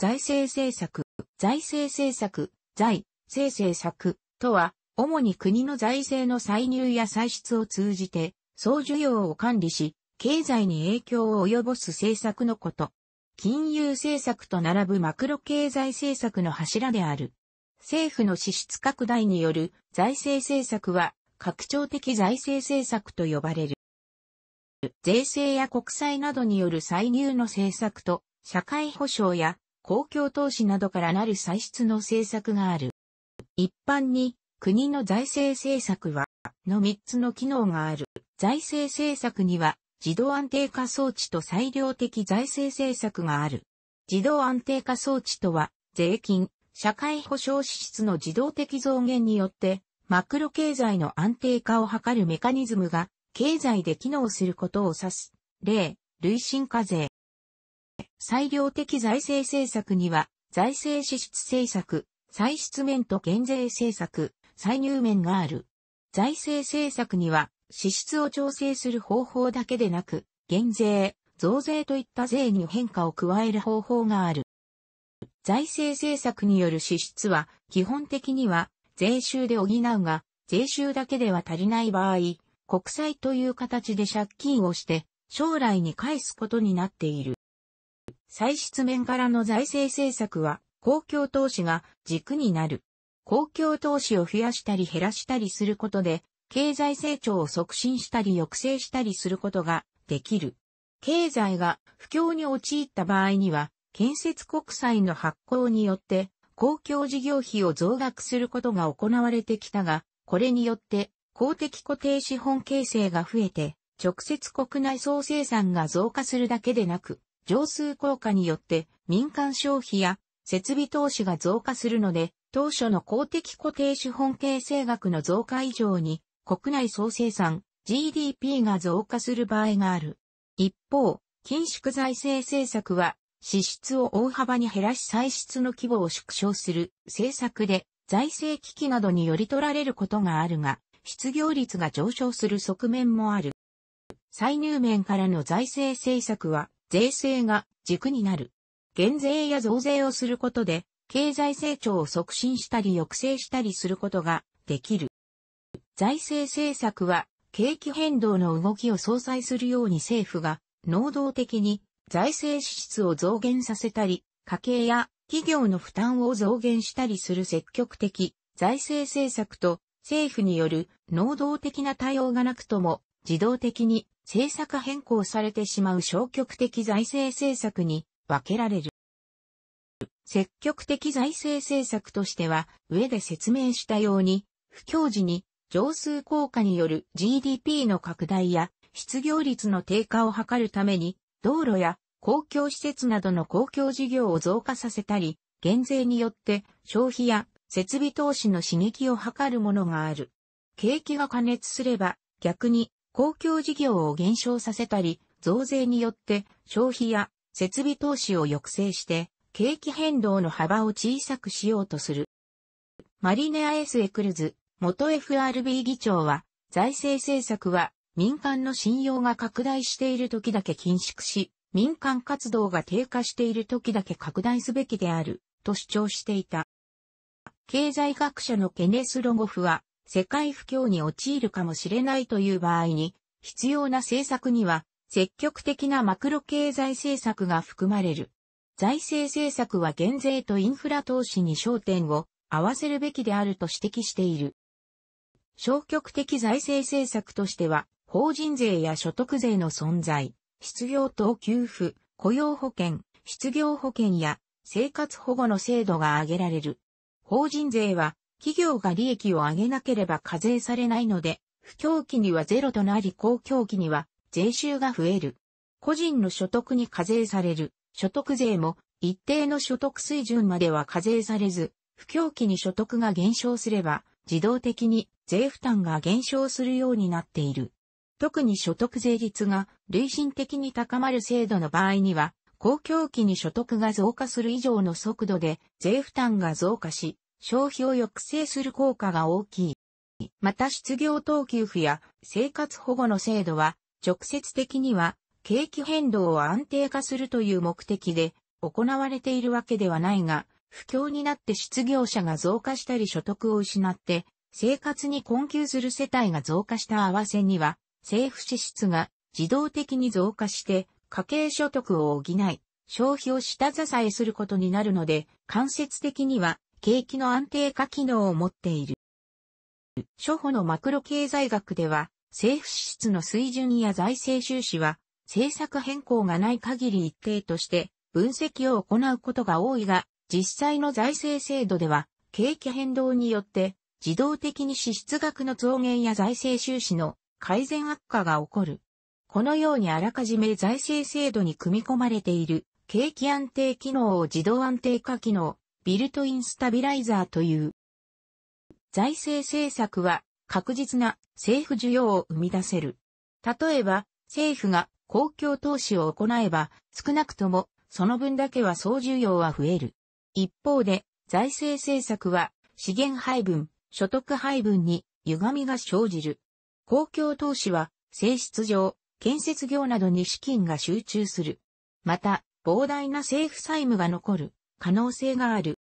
財政政策、財政政策、財、政政策とは、主に国の財政の歳入や歳出を通じて、総需要を管理し、経済に影響を及ぼす政策のこと。金融政策と並ぶマクロ経済政策の柱である。政府の支出拡大による財政政策は、拡張的財政政策と呼ばれる。税制や国債などによる歳入の政策と、社会保障や公共投資などからなる歳出の政策がある。一般に、国の財政政策は、の3つの機能がある。財政政策には、自動安定化装置と裁量的財政政策がある。自動安定化装置とは、税金、社会保障支出の自動的増減によって、マクロ経済の安定化を図るメカニズムが、経済で機能することを指す。例、累進課税。裁量的財政政策には、財政支出政策、歳出面と減税政策、歳入面がある。財政政策には、支出を調整する方法だけでなく、減税、増税といった税に変化を加える方法がある。財政政策による支出は、基本的には、税収で補うが、税収だけでは足りない場合、国債という形で借金をして、将来に返すことになっている。歳出面からの財政政策は、公共投資が軸になる。公共投資を増やしたり減らしたりすることで、経済成長を促進したり抑制したりすることができる。経済が不況に陥った場合には、建設国債の発行によって、公共事業費を増額することが行われてきたが、これによって公的固定資本形成が増えて、直接国内総生産が増加するだけでなく、上数効果によって民間消費や設備投資が増加するので、当初の公的固定資本形成額の増加以上に国内総生産 GDP が増加する場合がある。一方、緊縮財政政策は支出を大幅に減らし歳出の規模を縮小する政策で財政危機などにより取られることがあるが、失業率が上昇する側面もある。歳入面からの財政政策は税制が軸になる。減税や増税をすることで、経済成長を促進したり抑制したりすることができる。財政政策は、景気変動の動きを相殺するように政府が、能動的に財政支出を増減させたり、家計や企業の負担を増減したりする積極的財政政策と政府による能動的な対応がなくとも自動的に政策変更されてしまう消極的財政政策に分けられる。積極的財政政策としては、上で説明したように、不況時に上数効果による GDP の拡大や失業率の低下を図るために、道路や公共施設などの公共事業を増加させたり、減税によって消費や設備投資の刺激を図るものがある。景気が加熱すれば、逆に公共事業を減少させたり、増税によって消費や設備投資を抑制して、景気変動の幅を小さくしようとする。マリネア・エス・エクルズ、元 FRB 議長は、財政政策は民間の信用が拡大している時だけ緊縮し、民間活動が低下している時だけ拡大すべきである、と主張していた。経済学者のケネス・ロゴフは、世界不況に陥るかもしれないという場合に、必要な政策には、積極的なマクロ経済政策が含まれる。財政政策は減税とインフラ投資に焦点を合わせるべきであると指摘している。消極的財政政策としては、法人税や所得税の存在、失業等給付、雇用保険、失業保険や生活保護の制度が挙げられる。法人税は企業が利益を上げなければ課税されないので、不況期にはゼロとなり公共期には税収が増える。個人の所得に課税される所得税も一定の所得水準までは課税されず、不況期に所得が減少すれば自動的に税負担が減少するようになっている。特に所得税率が累進的に高まる制度の場合には、公共期に所得が増加する以上の速度で税負担が増加し、消費を抑制する効果が大きい。また失業等給付や生活保護の制度は直接的には景気変動を安定化するという目的で行われているわけではないが、不況になって失業者が増加したり所得を失って生活に困窮する世帯が増加した合わせには政府支出が自動的に増加して家計所得を補い消費を下支えすることになるので間接的には景気の安定化機能を持っている。初歩のマクロ経済学では、政府支出の水準や財政収支は、政策変更がない限り一定として分析を行うことが多いが、実際の財政制度では、景気変動によって自動的に支出額の増減や財政収支の改善悪化が起こる。このようにあらかじめ財政制度に組み込まれている景気安定機能を自動安定化機能、ビルトインスタビライザーという。財政政策は確実な政府需要を生み出せる。例えば、政府が公共投資を行えば、少なくともその分だけは総需要は増える。一方で、財政政策は資源配分、所得配分に歪みが生じる。公共投資は性質上、建設業などに資金が集中する。また、膨大な政府債務が残る可能性がある。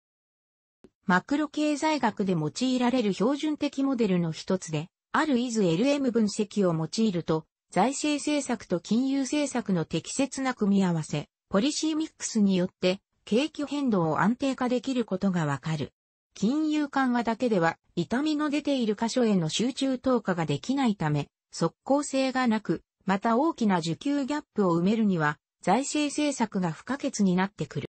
マクロ経済学で用いられる標準的モデルの一つで、あるイズ LM 分析を用いると、財政政策と金融政策の適切な組み合わせ、ポリシーミックスによって、景気変動を安定化できることがわかる。金融緩和だけでは、痛みの出ている箇所への集中投下ができないため、即効性がなく、また大きな需給ギャップを埋めるには、財政政策が不可欠になってくる。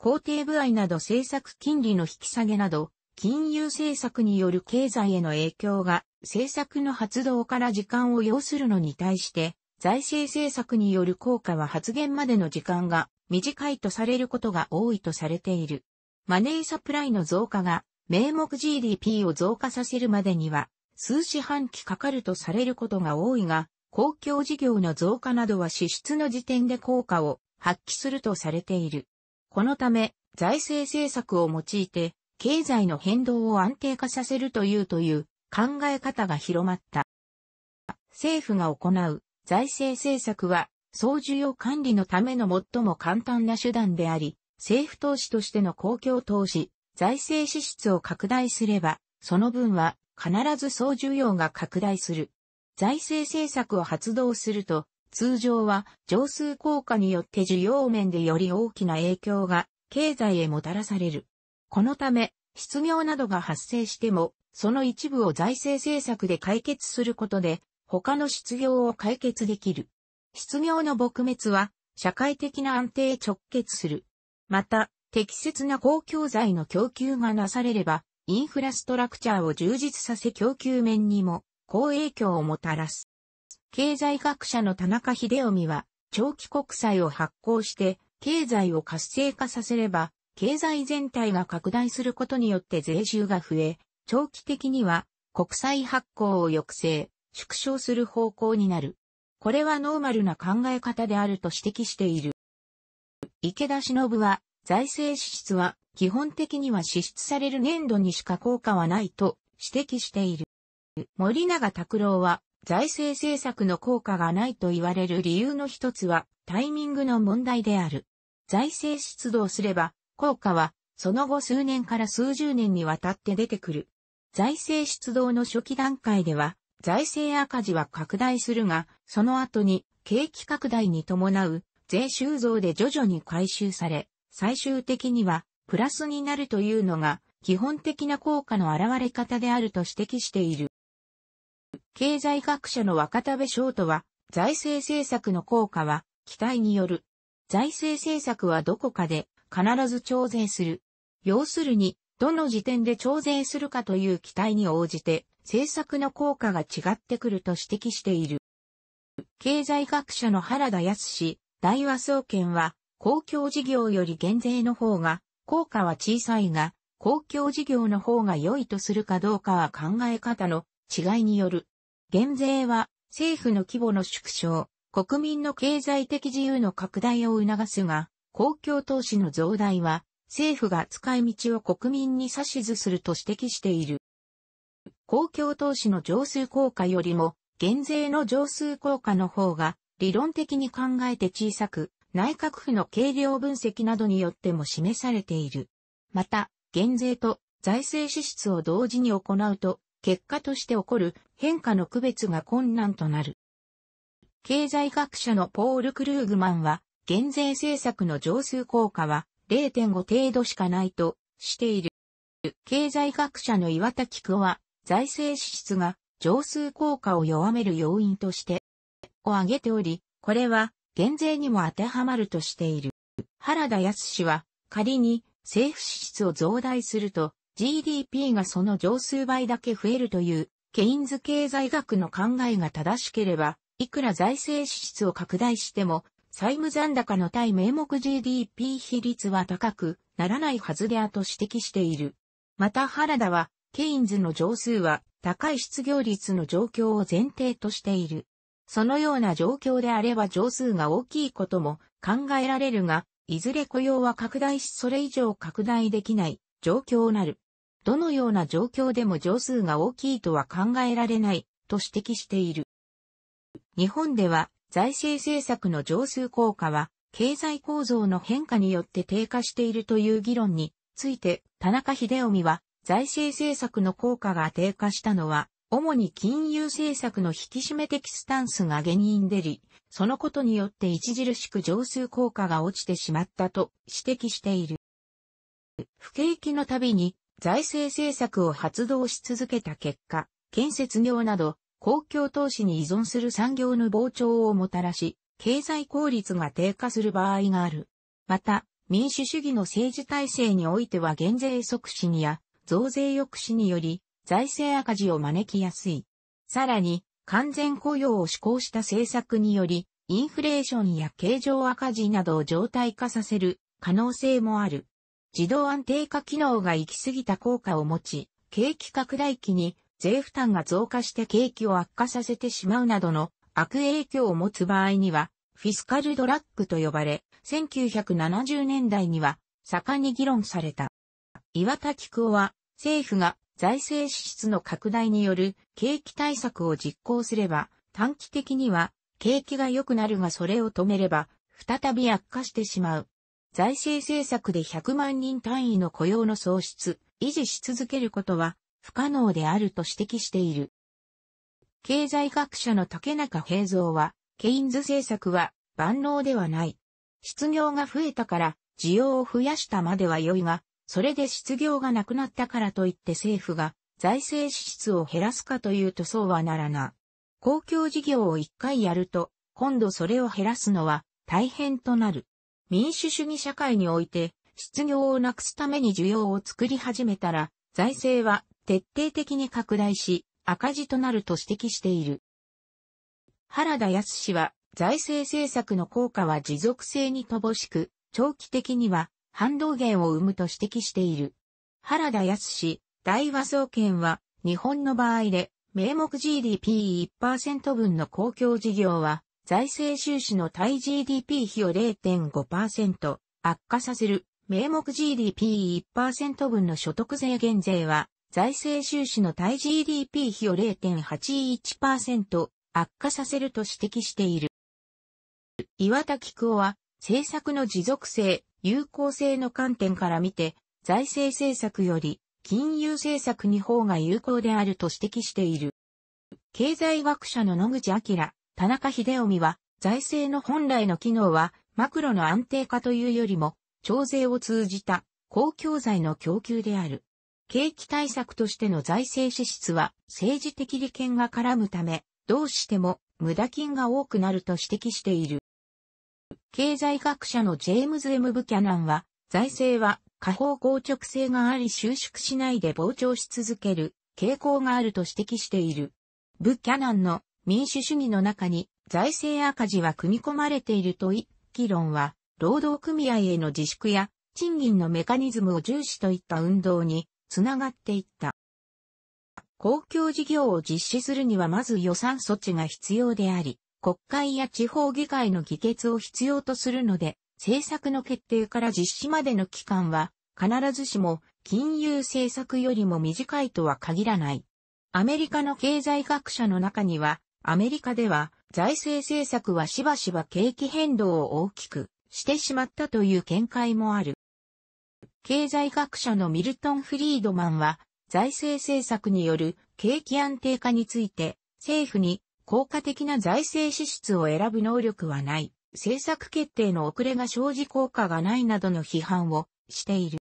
工程部合など政策金利の引き下げなど、金融政策による経済への影響が政策の発動から時間を要するのに対して、財政政策による効果は発言までの時間が短いとされることが多いとされている。マネーサプライの増加が名目 GDP を増加させるまでには数四半期かかるとされることが多いが、公共事業の増加などは支出の時点で効果を発揮するとされている。このため、財政政策を用いて、経済の変動を安定化させるというという考え方が広まった。政府が行う財政政策は、総需要管理のための最も簡単な手段であり、政府投資としての公共投資、財政支出を拡大すれば、その分は必ず総需要が拡大する。財政政策を発動すると、通常は上数効果によって需要面でより大きな影響が経済へもたらされる。このため、失業などが発生しても、その一部を財政政策で解決することで、他の失業を解決できる。失業の撲滅は、社会的な安定へ直結する。また、適切な公共財の供給がなされれば、インフラストラクチャーを充実させ供給面にも、好影響をもたらす。経済学者の田中秀臣は、長期国債を発行して、経済を活性化させれば、経済全体が拡大することによって税収が増え、長期的には国債発行を抑制、縮小する方向になる。これはノーマルな考え方であると指摘している。池田忍は、財政支出は基本的には支出される年度にしか効果はないと指摘している。森永拓郎は、財政政策の効果がないと言われる理由の一つはタイミングの問題である。財政出動すれば効果はその後数年から数十年にわたって出てくる。財政出動の初期段階では財政赤字は拡大するが、その後に景気拡大に伴う税収増で徐々に回収され、最終的にはプラスになるというのが基本的な効果の現れ方であると指摘している。経済学者の若田部翔とは、財政政策の効果は、期待による。財政政策はどこかで、必ず徴税する。要するに、どの時点で徴税するかという期待に応じて、政策の効果が違ってくると指摘している。経済学者の原田康氏、大和総研は、公共事業より減税の方が、効果は小さいが、公共事業の方が良いとするかどうかは考え方の違いによる。減税は政府の規模の縮小、国民の経済的自由の拡大を促すが、公共投資の増大は政府が使い道を国民に指図すると指摘している。公共投資の上数効果よりも減税の上数効果の方が理論的に考えて小さく、内閣府の計量分析などによっても示されている。また、減税と財政支出を同時に行うと、結果として起こる変化の区別が困難となる。経済学者のポール・クルーグマンは、減税政策の上数効果は0.5程度しかないとしている。経済学者の岩田菊は、財政支出が上数効果を弱める要因として、を挙げており、これは減税にも当てはまるとしている。原田康氏は、仮に政府支出を増大すると、GDP がその上数倍だけ増えるという、ケインズ経済学の考えが正しければ、いくら財政支出を拡大しても、債務残高の対名目 GDP 比率は高くならないはずであと指摘している。また原田は、ケインズの上数は高い失業率の状況を前提としている。そのような状況であれば上数が大きいことも考えられるが、いずれ雇用は拡大しそれ以上拡大できない状況なる。どのような状況でも乗数が大きいとは考えられないと指摘している。日本では財政政策の乗数効果は経済構造の変化によって低下しているという議論について田中秀臣は財政政策の効果が低下したのは主に金融政策の引き締め的スタンスが原因でり、そのことによって著しく上数効果が落ちてしまったと指摘している。不景気のたびに財政政策を発動し続けた結果、建設業など公共投資に依存する産業の膨張をもたらし、経済効率が低下する場合がある。また、民主主義の政治体制においては減税促進や増税抑止により財政赤字を招きやすい。さらに、完全雇用を施行した政策により、インフレーションや経常赤字などを常態化させる可能性もある。自動安定化機能が行き過ぎた効果を持ち、景気拡大期に税負担が増加して景気を悪化させてしまうなどの悪影響を持つ場合には、フィスカルドラッグと呼ばれ、1970年代には盛んに議論された。岩田菊夫は、政府が財政支出の拡大による景気対策を実行すれば、短期的には景気が良くなるがそれを止めれば、再び悪化してしまう。財政政策で100万人単位の雇用の創出、維持し続けることは不可能であると指摘している。経済学者の竹中平蔵は、ケインズ政策は万能ではない。失業が増えたから需要を増やしたまでは良いが、それで失業がなくなったからといって政府が財政支出を減らすかというとそうはならな。公共事業を一回やると、今度それを減らすのは大変となる。民主主義社会において、失業をなくすために需要を作り始めたら、財政は徹底的に拡大し、赤字となると指摘している。原田康氏は、財政政策の効果は持続性に乏しく、長期的には反動源を生むと指摘している。原田康氏、大和総研は、日本の場合で、名目 GDP1% 分の公共事業は、財政収支の対 GDP 比を0.5%悪化させる名目 GDP1% 分の所得税減税は財政収支の対 GDP 比を0.81%悪化させると指摘している。岩田菊夫は政策の持続性、有効性の観点から見て財政政策より金融政策に方が有効であると指摘している。経済学者の野口明田中秀臣は、財政の本来の機能は、マクロの安定化というよりも、徴税を通じた公共財の供給である。景気対策としての財政支出は政治的利権が絡むため、どうしても無駄金が多くなると指摘している。経済学者のジェームズ・エム・ブキャナンは、財政は下方硬直性があり収縮しないで膨張し続ける傾向があると指摘している。ブキャナンの民主主義の中に財政赤字は組み込まれていると一議論は、労働組合への自粛や賃金のメカニズムを重視といった運動につながっていった。公共事業を実施するにはまず予算措置が必要であり、国会や地方議会の議決を必要とするので、政策の決定から実施までの期間は必ずしも金融政策よりも短いとは限らない。アメリカの経済学者の中にはアメリカでは財政政策はしばしば景気変動を大きくしてしまったという見解もある。経済学者のミルトン・フリードマンは財政政策による景気安定化について政府に効果的な財政支出を選ぶ能力はない、政策決定の遅れが生じ効果がないなどの批判をしている。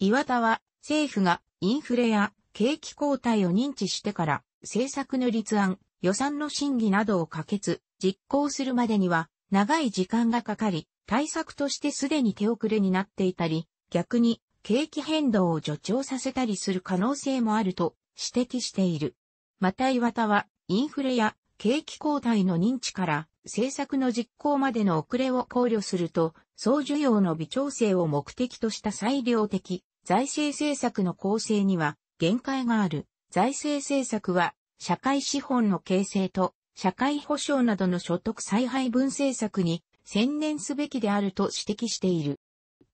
岩田は政府がインフレや景気後退を認知してから政策の立案、予算の審議などを可決、実行するまでには長い時間がかかり、対策としてすでに手遅れになっていたり、逆に景気変動を助長させたりする可能性もあると指摘している。また岩田は、インフレや景気交代の認知から、政策の実行までの遅れを考慮すると、総需要の微調整を目的とした裁量的、財政政策の構成には限界がある。財政政策は、社会資本の形成と、社会保障などの所得再配分政策に専念すべきであると指摘している。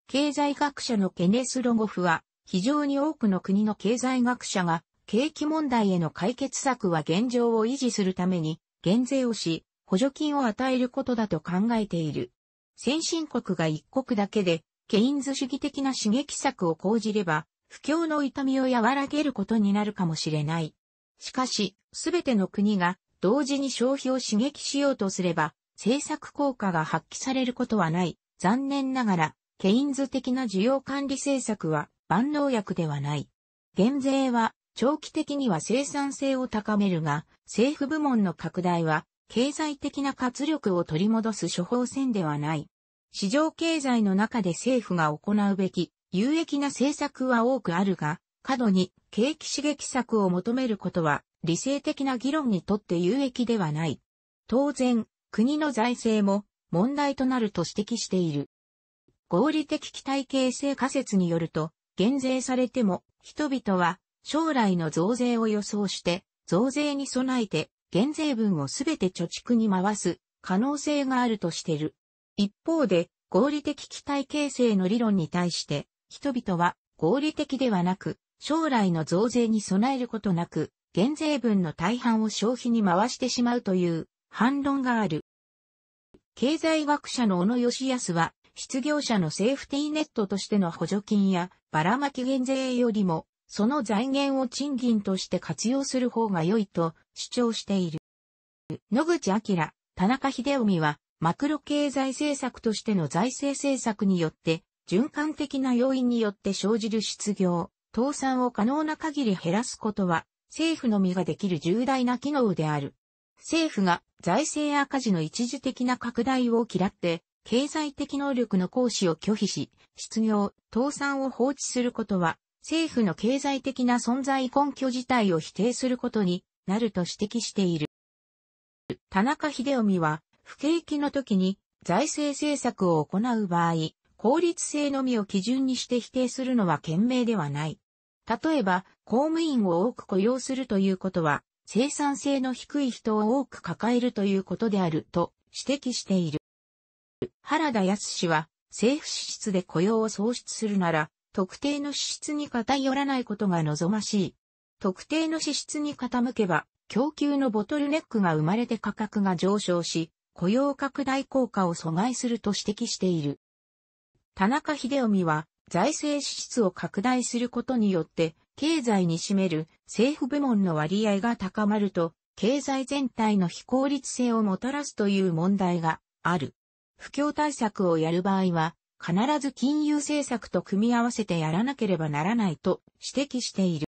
経済学者のケネス・ロゴフは、非常に多くの国の経済学者が、景気問題への解決策は現状を維持するために、減税をし、補助金を与えることだと考えている。先進国が一国だけで、ケインズ主義的な刺激策を講じれば、不況の痛みを和らげることになるかもしれない。しかし、すべての国が同時に消費を刺激しようとすれば、政策効果が発揮されることはない。残念ながら、ケインズ的な需要管理政策は万能薬ではない。減税は長期的には生産性を高めるが、政府部門の拡大は経済的な活力を取り戻す処方箋ではない。市場経済の中で政府が行うべき有益な政策は多くあるが、過度に景気刺激策を求めることは理性的な議論にとって有益ではない。当然、国の財政も問題となると指摘している。合理的期待形成仮説によると、減税されても人々は将来の増税を予想して、増税に備えて減税分をすべて貯蓄に回す可能性があるとしてる。一方で、合理的期待形成の理論に対して、人々は合理的ではなく、将来の増税に備えることなく、減税分の大半を消費に回してしまうという反論がある。経済学者の小野義康は、失業者のセーフティーネットとしての補助金やばらまき減税よりも、その財源を賃金として活用する方が良いと主張している。野口明、田中秀臣は、マクロ経済政策としての財政政策によって循環的な要因によって生じる失業、倒産を可能な限り減らすことは、政府のみができる重大な機能である。政府が財政赤字の一時的な拡大を嫌って、経済的能力の行使を拒否し、失業、倒産を放置することは、政府の経済的な存在根拠自体を否定することになると指摘している。田中秀臣は、不景気の時に財政政策を行う場合、法律性のみを基準にして否定するのは賢明ではない。例えば、公務員を多く雇用するということは、生産性の低い人を多く抱えるということであると指摘している。原田康氏は、政府支出で雇用を創出するなら、特定の支出に偏らないことが望ましい。特定の支出に傾けば、供給のボトルネックが生まれて価格が上昇し、雇用拡大効果を阻害すると指摘している。田中秀臣は財政支出を拡大することによって、経済に占める政府部門の割合が高まると、経済全体の非効率性をもたらすという問題がある。不況対策をやる場合は、必ず金融政策と組み合わせてやらなければならないと指摘している。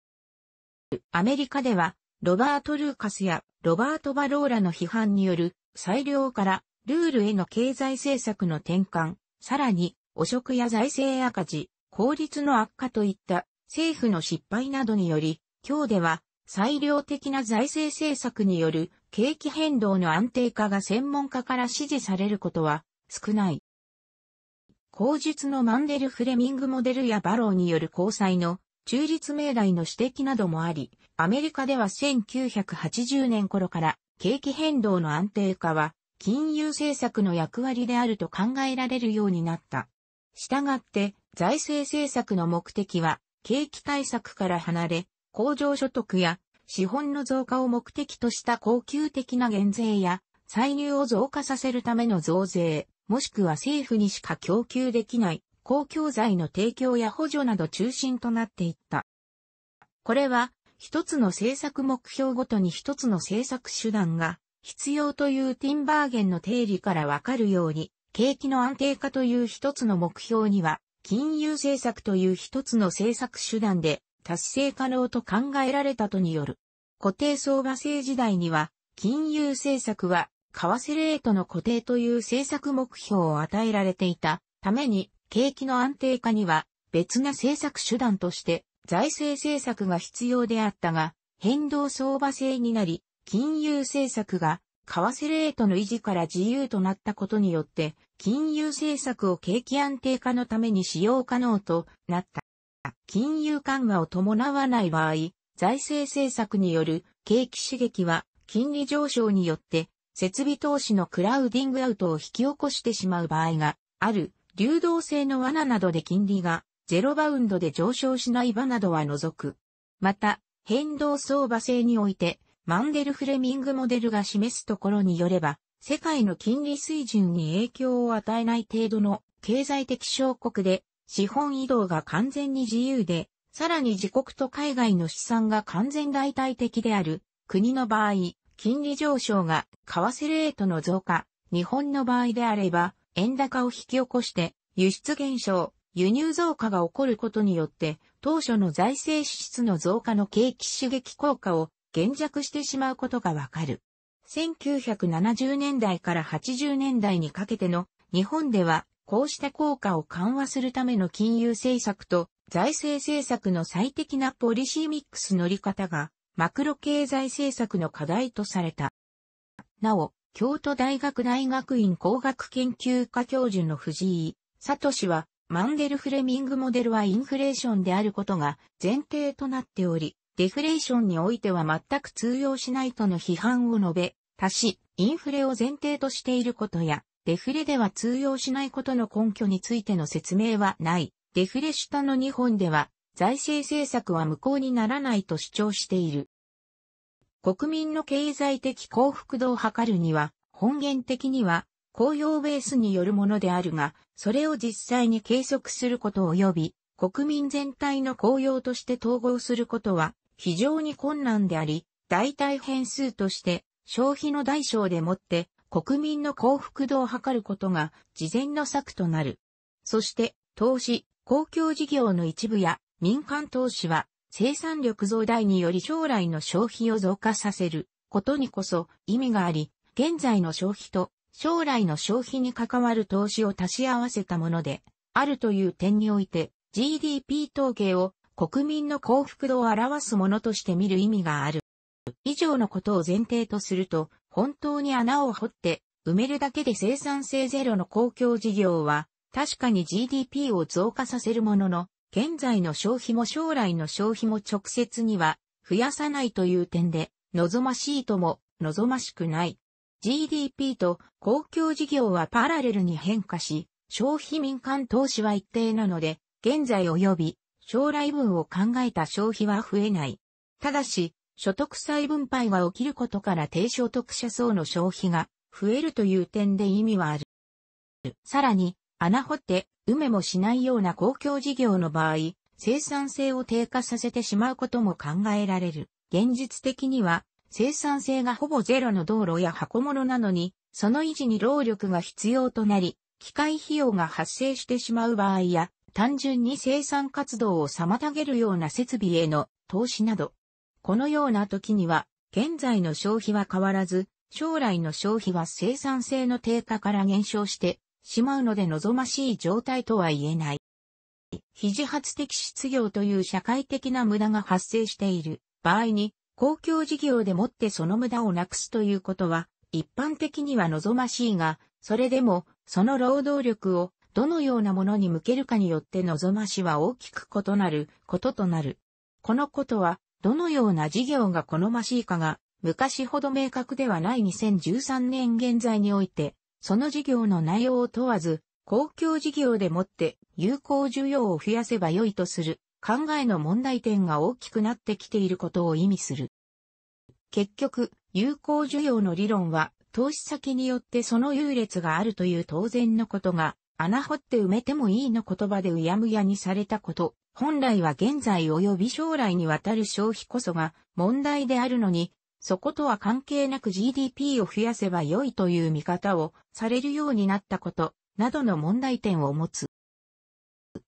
アメリカでは、ロバート・ルーカスやロバート・バローラの批判による裁量からルールへの経済政策の転換、さらに汚職や財政赤字、効率の悪化といった政府の失敗などにより、今日では裁量的な財政政策による景気変動の安定化が専門家から支持されることは少ない。口述のマンデル・フレミングモデルやバローによる交際の中立命題の指摘などもあり、アメリカでは1980年頃から景気変動の安定化は金融政策の役割であると考えられるようになった。従って、財政政策の目的は、景気対策から離れ、工場所得や資本の増加を目的とした恒久的な減税や、歳入を増加させるための増税、もしくは政府にしか供給できない公共財の提供や補助など中心となっていった。これは、一つの政策目標ごとに一つの政策手段が必要というティンバーゲンの定理からわかるように、景気の安定化という一つの目標には、金融政策という一つの政策手段で達成可能と考えられたとによる。固定相場制時代には、金融政策は、為替レートの固定という政策目標を与えられていたために、景気の安定化には別な政策手段として財政政策が必要であったが、変動相場制になり、金融政策が為替レートの維持から自由となったことによって、金融政策を景気安定化のために使用可能となった。金融緩和を伴わない場合、財政政策による景気刺激は金利上昇によって設備投資のクラウディングアウトを引き起こしてしまう場合がある流動性の罠などで金利がゼロバウンドで上昇しない場などは除く。また、変動相場制においてマンデル・フレミングモデルが示すところによれば、世界の金利水準に影響を与えない程度の経済的小国で、資本移動が完全に自由で、さらに自国と海外の資産が完全代替的である国の場合、金利上昇が為替レートの増加、日本の場合であれば、円高を引き起こして、輸出減少、輸入増加が起こることによって、当初の財政支出の増加の景気刺激効果を減弱してしまうことがわかる。1970年代から80年代にかけての日本ではこうした効果を緩和するための金融政策と財政政策の最適なポリシーミックス乗り方がマクロ経済政策の課題とされた。なお、京都大学大学院工学研究科教授の藤井聡氏はマンデルフレミングモデルはインフレーションであることが前提となっており、デフレーションにおいては全く通用しないとの批判を述べ、たし、インフレを前提としていることや、デフレでは通用しないことの根拠についての説明はない。デフレ下の日本では、財政政策は無効にならないと主張している。国民の経済的幸福度を図るには、本源的には、公用ベースによるものであるが、それを実際に計測すること及び、国民全体の公用として統合することは、非常に困難であり、代替変数として消費の代償でもって国民の幸福度を図ることが事前の策となる。そして投資、公共事業の一部や民間投資は生産力増大により将来の消費を増加させることにこそ意味があり、現在の消費と将来の消費に関わる投資を足し合わせたもので、あるという点において GDP 統計を国民の幸福度を表すものとして見る意味がある。以上のことを前提とすると、本当に穴を掘って埋めるだけで生産性ゼロの公共事業は、確かに GDP を増加させるものの、現在の消費も将来の消費も直接には増やさないという点で、望ましいとも望ましくない。GDP と公共事業はパラレルに変化し、消費民間投資は一定なので、現在及び将来分を考えた消費は増えない。ただし、所得再分配が起きることから低所得者層の消費が増えるという点で意味はある。さらに、穴掘って埋めもしないような公共事業の場合、生産性を低下させてしまうことも考えられる。現実的には、生産性がほぼゼロの道路や箱物なのに、その維持に労力が必要となり、機械費用が発生してしまう場合や、単純に生産活動を妨げるような設備への投資など、このような時には、現在の消費は変わらず、将来の消費は生産性の低下から減少してしまうので望ましい状態とは言えない。非自発的失業という社会的な無駄が発生している場合に、公共事業でもってその無駄をなくすということは、一般的には望ましいが、それでも、その労働力をどのようなものに向けるかによって望ましは大きく異なることとなる。このことは、どのような事業が好ましいかが、昔ほど明確ではない2013年現在において、その事業の内容を問わず、公共事業でもって有効需要を増やせばよいとする考えの問題点が大きくなってきていることを意味する。結局、有効需要の理論は、投資先によってその優劣があるという当然のことが穴掘って埋めてもいいの言葉でうやむやにされたこと、本来は現在及び将来にわたる消費こそが問題であるのに、そことは関係なく GDP を増やせば良いという見方をされるようになったこと、などの問題点を持つ。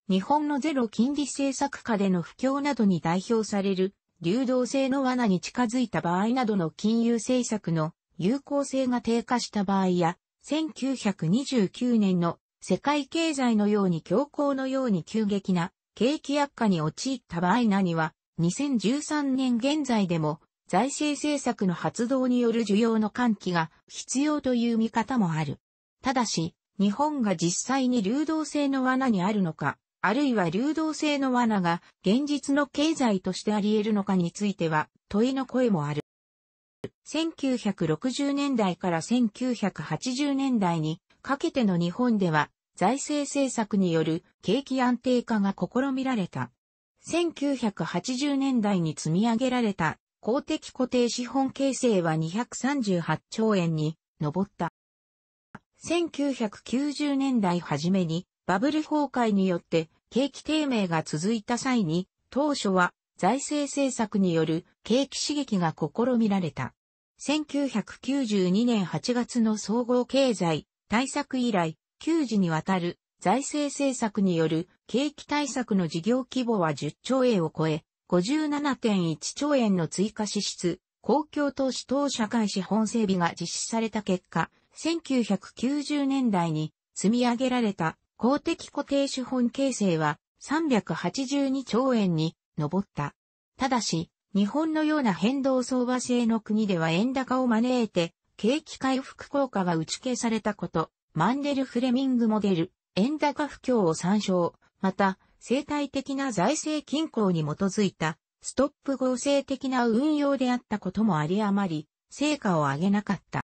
日本のゼロ金利政策下での不況などに代表される流動性の罠に近づいた場合などの金融政策の有効性が低下した場合や、1929年の世界経済のように強行のように急激な景気悪化に陥った場合何には、2013年現在でも財政政策の発動による需要の喚起が必要という見方もある。ただし、日本が実際に流動性の罠にあるのか、あるいは流動性の罠が現実の経済としてあり得るのかについては問いの声もある。1960年代から1980年代にかけての日本では、財政政策による景気安定化が試みられた。1980年代に積み上げられた公的固定資本形成は238兆円に上った。1990年代初めにバブル崩壊によって景気低迷が続いた際に当初は財政政策による景気刺激が試みられた。1992年8月の総合経済対策以来、9時にわたる財政政策による景気対策の事業規模は10兆円を超え、57.1兆円の追加支出、公共投資等社会資本整備が実施された結果、1990年代に積み上げられた公的固定資本形成は382兆円に上った。ただし、日本のような変動相場制の国では円高を招いて景気回復効果が打ち消されたこと、マンデル・フレミングモデル、円高不況を参照、また、生態的な財政均衡に基づいた、ストップ合成的な運用であったこともあり余り、成果を上げなかった。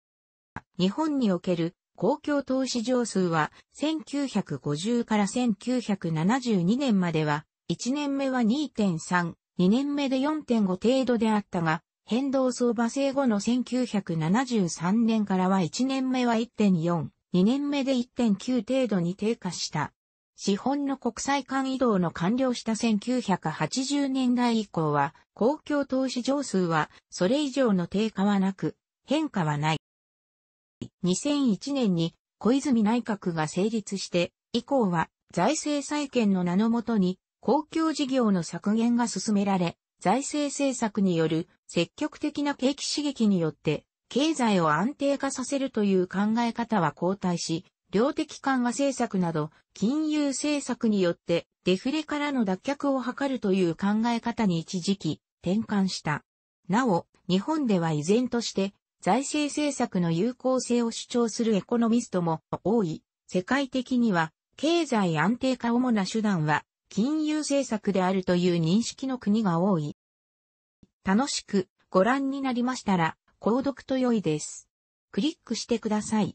日本における公共投資上数は1950から1972年までは1年目は2.3、2年目で4.5程度であったが、変動相場制後の1973年からは1年目は1.4、2年目で1.9程度に低下した。資本の国際間移動の完了した1980年代以降は、公共投資上数は、それ以上の低下はなく、変化はない。2001年に小泉内閣が成立して、以降は財政再建の名のもとに公共事業の削減が進められ、財政政策による積極的な景気刺激によって経済を安定化させるという考え方は後退し、量的緩和政策など金融政策によってデフレからの脱却を図るという考え方に一時期転換した。なお、日本では依然として財政政策の有効性を主張するエコノミストも多い。世界的には経済安定化主な手段は金融政策であるという認識の国が多い。楽しくご覧になりましたら、購読と良いです。クリックしてください。